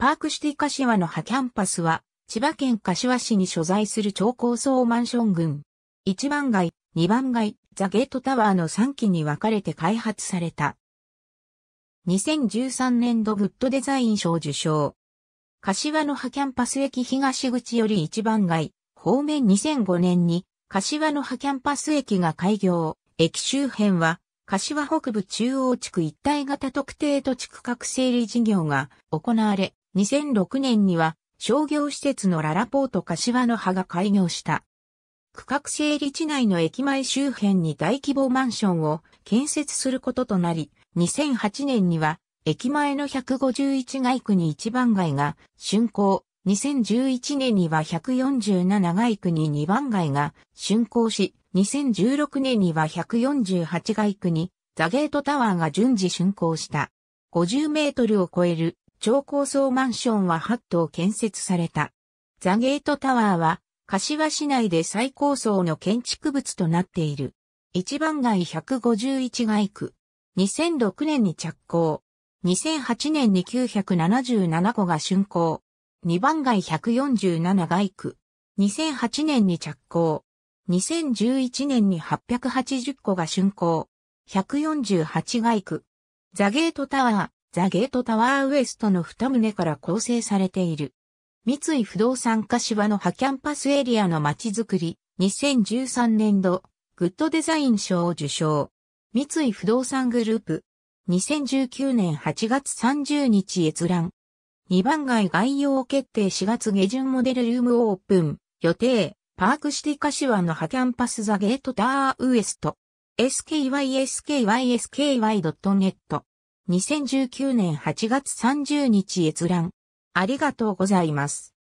パークシティ柏の葉キャンパスは、千葉県柏市に所在する超高層マンション群。1番街、2番街、ザ・ゲートタワーの3期に分かれて開発された。2013年度グッドデザイン賞受賞。柏の葉キャンパス駅東口より1番街、方面2005年に、柏の葉キャンパス駅が開業。駅周辺は、柏北部中央地区一体型特定土地区画整理事業が行われ、2006年には商業施設のララポート柏の葉が開業した。区画整理地内の駅前周辺に大規模マンションを建設することとなり、2008年には駅前の151街区に1番街が竣工、2011年には147街区に2番街が竣工し、2016年には148街区にザゲートタワーが順次竣工した。50メートルを超える超高層マンションは8棟建設された。ザゲートタワーは、柏市内で最高層の建築物となっている。1番街151街区。2006年に着工。2008年に977個が竣工。2番街147街区。2008年に着工。2011年に880個が竣工。148街区。ザゲートタワー。ザ・ゲート・タワー・ウエストの二棟から構成されている。三井不動産柏の葉キャンパスエリアの街づくり、2013年度、グッドデザイン賞を受賞。三井不動産グループ、2019年8月30日閲覧。2番街概要決定4月下旬モデルルームオープン。予定、パークシティ柏の葉キャンパスザゲートタワーウエスト。skyskyysky.net 2019年8月30日閲覧。ありがとうございます。